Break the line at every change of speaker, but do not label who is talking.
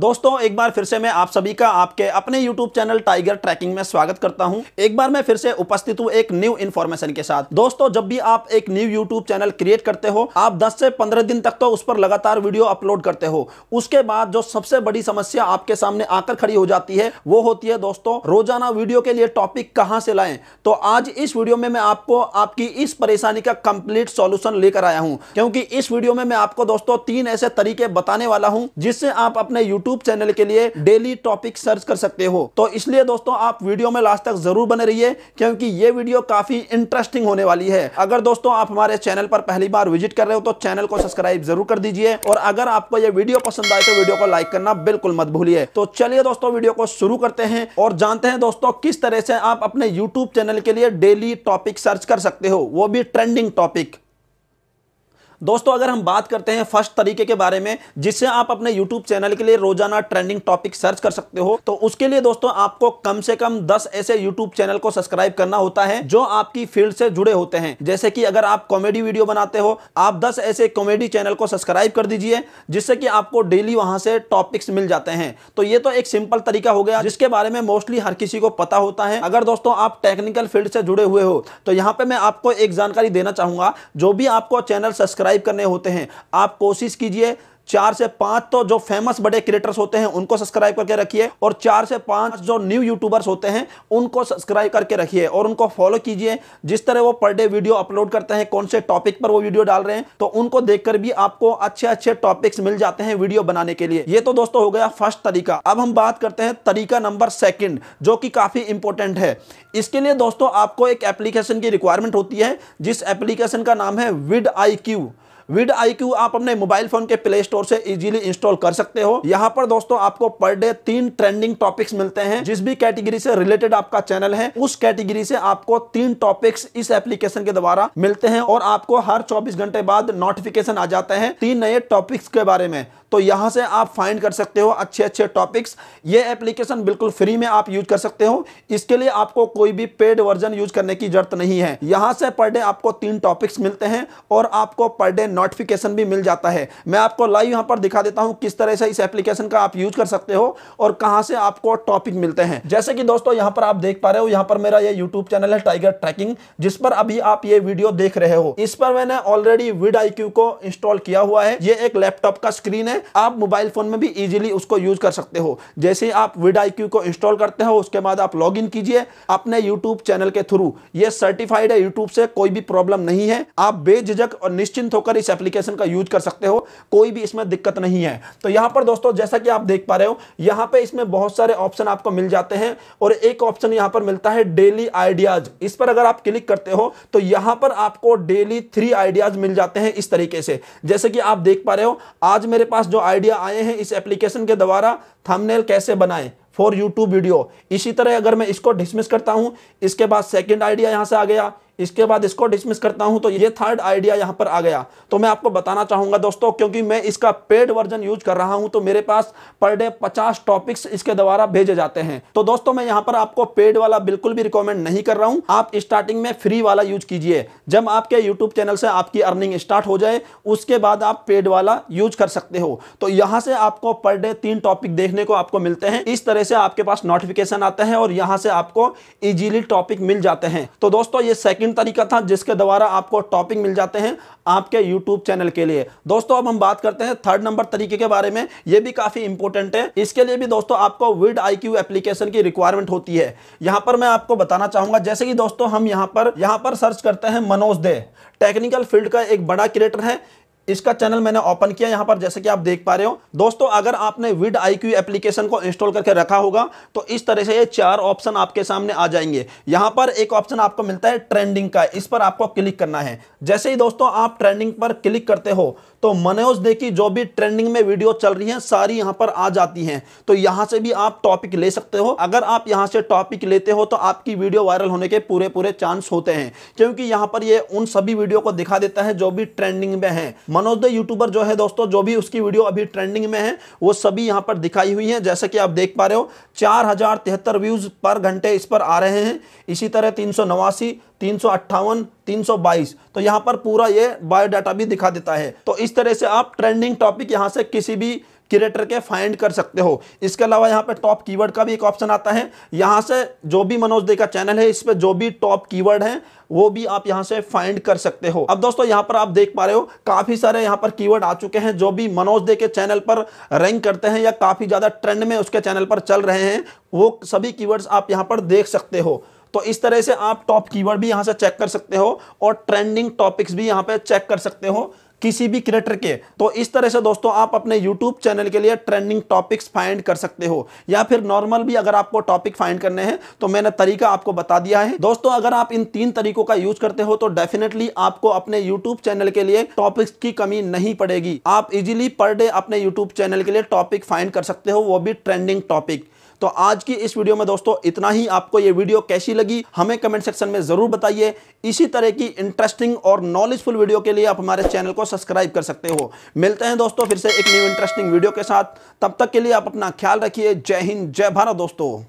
दोस्तों एक बार फिर से मैं आप सभी का आपके अपने YouTube चैनल टाइगर ट्रैकिंग में स्वागत करता हूं एक बार मैं फिर से उपस्थित हूं एक न्यू इन्फॉर्मेशन के साथ दोस्तों जब भी आप एक न्यू YouTube चैनल क्रिएट करते हो आप 10 से 15 दिन तक तो उस पर लगातार वीडियो अपलोड करते हो उसके बाद जो सबसे बड़ी समस्या आपके सामने आकर खड़ी हो जाती है वो होती है दोस्तों रोजाना वीडियो के लिए टॉपिक कहाँ से लाए तो आज इस वीडियो में मैं आपको आपकी इस परेशानी का कंप्लीट सोल्यूशन लेकर आया हूँ क्योंकि इस वीडियो में मैं आपको दोस्तों तीन ऐसे तरीके बताने वाला हूँ जिससे आप अपने यूट्यूब चैनल के लिए डेली टॉपिक सर्च कर सकते हो तो इसलिए दोस्तों आप वीडियो में लास्ट तक जरूर बने रहिए क्योंकि ये वीडियो काफी इंटरेस्टिंग होने वाली है अगर दोस्तों आप हमारे चैनल पर पहली बार विजिट कर रहे हो तो चैनल को सब्सक्राइब जरूर कर दीजिए और अगर आपको ये वीडियो पसंद आए तो वीडियो को लाइक करना बिल्कुल मत भूलिए तो चलिए दोस्तों वीडियो को शुरू करते हैं और जानते हैं दोस्तों किस तरह से आप अपने यूट्यूब चैनल के लिए डेली टॉपिक सर्च कर सकते हो वो भी ट्रेंडिंग टॉपिक दोस्तों अगर हम बात करते हैं फर्स्ट तरीके के बारे में जिससे आप अपने यूट्यूब चैनल के लिए रोजाना ट्रेंडिंग टॉपिक सर्च कर सकते हो तो उसके लिए दोस्तों आपको कम से कम दस ऐसे यूट्यूब चैनल को सब्सक्राइब करना होता है जो आपकी फील्ड से जुड़े होते हैं जैसे कि अगर आप कॉमेडी वीडियो बनाते हो आप दस ऐसे कॉमेडी चैनल को सब्सक्राइब कर दीजिए जिससे कि आपको डेली वहां से टॉपिक्स मिल जाते हैं तो ये तो एक सिंपल तरीका हो गया जिसके बारे में मोस्टली हर किसी को पता होता है अगर दोस्तों आप टेक्निकल फील्ड से जुड़े हुए हो तो यहाँ पे मैं आपको एक जानकारी देना चाहूंगा जो भी आपको चैनल सब्सक्राइब सब्सक्राइब करने होते हैं आप कोशिश कीजिए चार से पांच तो जो फेमस बड़े क्रिएटर्स होते हैं उनको सब्सक्राइब करके रखिए और चार से पांच जो न्यू यूट्यूबर्स होते हैं उनको सब्सक्राइब करके रखिए और उनको फॉलो कीजिए जिस तरह वो पर डे वीडियो अपलोड करते हैं कौन से टॉपिक पर वो वीडियो डाल रहे हैं तो उनको देखकर भी आपको अच्छे अच्छे टॉपिक्स मिल जाते हैं वीडियो बनाने के लिए ये तो दोस्तों हो गया फर्स्ट तरीका अब हम बात करते हैं तरीका नंबर सेकेंड जो कि काफ़ी इंपॉर्टेंट है इसके लिए दोस्तों आपको एक एप्लीकेशन की रिक्वायरमेंट होती है जिस एप्लीकेशन का नाम है विड आई क्यू विड आई आप अपने मोबाइल फोन के प्ले स्टोर से इजीली इंस्टॉल कर सकते हो यहाँ पर दोस्तों आपको पर डे तीन ट्रेंडिंग टॉपिक्स मिलते हैं जिस भी कैटेगरी से रिलेटेड आपका चैनल है उस कैटेगरी से आपको तीन टॉपिक्स इस एप्लीकेशन के द्वारा मिलते हैं और आपको हर 24 घंटे बाद नोटिफिकेशन आ जाते हैं तीन नए टॉपिक्स के बारे में तो यहाँ से आप फाइंड कर सकते हो अच्छे अच्छे टॉपिक्स ये एप्लीकेशन बिल्कुल फ्री में आप यूज कर सकते हो इसके लिए आपको कोई भी पेड वर्जन यूज करने की जरूरत नहीं है यहाँ से पर डे आपको तीन टॉपिक्स मिलते हैं और आपको पर डे नोटिफिकेशन भी मिल जाता है मैं आपको लाइव यहां पर दिखा देता हूं किस तरह से इस एप्लीकेशन का आप यूज कर सकते हो और कहां से आपको टॉपिक मिलते हैं जैसे कि दोस्तों यहां पर आप देख पा रहे हो यहां पर मेरा ये यूट्यूब चैनल है टाइगर ट्रैकिंग जिस पर अभी आप ये वीडियो देख रहे हो इस पर मैंने ऑलरेडी विड आई को इंस्टॉल किया हुआ है ये एक लैपटॉप का स्क्रीन है आप मोबाइल फोन में भी इजिली उसको यूज कर सकते हो जैसे ही आप विड आई को इंस्टॉल करते हो उसके बाद आप लॉग कीजिए अपने यूट्यूब चैनल के थ्रू ये सर्टिफाइड है यूट्यूब से कोई भी प्रॉब्लम नहीं है आप बेझिझक और निश्चिंत होकर इस एप्लीकेशन का यूज कर सकते हो कोई भी इसमें दिक्कत नहीं है तो यहां पर दोस्तों जैसा कि आप देख पा रहे हो यहां पे इसमें बहुत सारे ऑप्शन आपको मिल जाते हैं और एक ऑप्शन यहां पर मिलता है डेली आइडियाज इस पर अगर आप क्लिक करते हो तो यहां पर आपको डेली थ्री आइडियाज मिल जाते हैं इस तरीके से जैसे कि आप देख पा रहे हो आज मेरे पास जो आइडिया आए हैं इस एप्लीकेशन के द्वारा थंबनेल कैसे बनाएं फॉर यूट्यूब वीडियो इसी तरह अगर मैं इसको डिसमिस करता हूं इसके बाद सेकंड आइडिया यहां से आ गया इसके बाद इसको डिसमिस करता हूं तो ये थर्ड आइडिया यहां पर आ गया तो मैं आपको बताना चाहूंगा दोस्तों क्योंकि मैं इसका पेड वर्जन यूज कर रहा हूं तो मेरे पास पर डे पचास टॉपिक्स इसके द्वारा भेजे जाते हैं तो दोस्तों मैं यहां पर आपको पेड वाला बिल्कुल भी रिकॉमेंड नहीं कर रहा हूं आप स्टार्टिंग में फ्री वाला यूज कीजिए जब आपके यूट्यूब चैनल से आपकी अर्निंग स्टार्ट हो जाए उसके बाद आप पेड वाला यूज कर सकते हो तो यहां से आपको पर डे तीन टॉपिक देखने को आपको मिलते हैं इस तरह से आपके पास नोटिफिकेशन आते हैं और यहां से आपको इजिली टॉपिक मिल जाते हैं तो दोस्तों ये सेकेंड बेहतरीन तरीका था जिसके द्वारा आपको टॉपिंग मिल जाते हैं आपके यूट्यूब चैनल के लिए दोस्तों अब हम बात करते हैं थर्ड नंबर तरीके के बारे में ये भी काफ़ी इंपॉर्टेंट है इसके लिए भी दोस्तों आपको विड आई एप्लीकेशन की रिक्वायरमेंट होती है यहां पर मैं आपको बताना चाहूंगा जैसे कि दोस्तों हम यहां पर यहां पर सर्च करते हैं मनोज दे टेक्निकल फील्ड का एक बड़ा क्रिएटर है इसका चैनल मैंने ओपन किया यहाँ पर जैसे कि आप देख पा रहे हो दोस्तों अगर आपने विड आई क्यू एप्लीकेशन को इंस्टॉल करके रखा होगा तो इस तरह से ये चार ऑप्शन आपके सामने आ जाएंगे यहां पर एक ऑप्शन आपको मिलता है ट्रेंडिंग का इस पर आपको क्लिक करना है जैसे ही दोस्तों आप ट्रेंडिंग पर क्लिक करते हो तो मनोज दे की जो भी ट्रेंडिंग में वीडियो चल रही है सारी यहाँ पर आ जाती है तो यहाँ से भी आप टॉपिक ले सकते हो अगर आप यहाँ से टॉपिक लेते हो तो आपकी वीडियो वायरल होने के पूरे पूरे चांस होते हैं क्योंकि यहाँ पर ये उन सभी वीडियो को दिखा देता है जो भी ट्रेंडिंग में है मनोज द यूट्यूबर जो है दोस्तों जो भी उसकी वीडियो अभी ट्रेंडिंग में है वो सभी यहाँ पर दिखाई हुई है जैसे कि आप देख पा रहे हो चार व्यूज पर घंटे इस पर आ रहे हैं इसी तरह तीन सौ नवासी तीन सौ अट्ठावन तीन सौ बाईस तो यहाँ पर पूरा ये बायोडाटा भी दिखा देता है तो इस तरह से आप ट्रेंडिंग टॉपिक यहाँ से किसी भी क्रिएटर के फाइंड कर सकते हो इसके अलावा यहाँ पे टॉप कीवर्ड का भी एक ऑप्शन आता है यहाँ से जो भी मनोज दे का चैनल है इस पर जो भी टॉप कीवर्ड है वो भी आप यहाँ से फाइंड कर सकते हो अब दोस्तों यहाँ पर आप देख पा रहे हो काफी सारे यहाँ पर कीवर्ड आ चुके हैं जो भी मनोज दे के चैनल पर रैंक करते हैं या काफी ज्यादा ट्रेंड में उसके चैनल पर चल रहे हैं वो सभी कीवर्ड्स आप यहाँ पर देख सकते हो तो इस तरह से आप टॉप कीवर्ड भी यहाँ से चेक कर सकते हो और ट्रेंडिंग टॉपिक्स भी यहाँ पे चेक कर सकते हो किसी भी क्रिएटर के तो इस तरह से दोस्तों आप अपने यूट्यूब चैनल के लिए ट्रेंडिंग टॉपिक्स फाइंड कर सकते हो या फिर नॉर्मल भी अगर आपको टॉपिक फाइंड करने हैं तो मैंने तरीका आपको बता दिया है दोस्तों अगर आप इन तीन तरीकों का यूज करते हो तो डेफिनेटली आपको अपने यूट्यूब चैनल के लिए टॉपिक्स की कमी नहीं पड़ेगी आप इजिली पर डे अपने यूट्यूब चैनल के लिए टॉपिक फाइंड कर सकते हो वो भी ट्रेंडिंग टॉपिक तो आज की इस वीडियो में दोस्तों इतना ही आपको ये वीडियो कैसी लगी हमें कमेंट सेक्शन में ज़रूर बताइए इसी तरह की इंटरेस्टिंग और नॉलेजफुल वीडियो के लिए आप हमारे चैनल को सब्सक्राइब कर सकते हो मिलते हैं दोस्तों फिर से एक न्यू इंटरेस्टिंग वीडियो के साथ तब तक के लिए आप अपना ख्याल रखिए जय हिंद जय भारत दोस्तों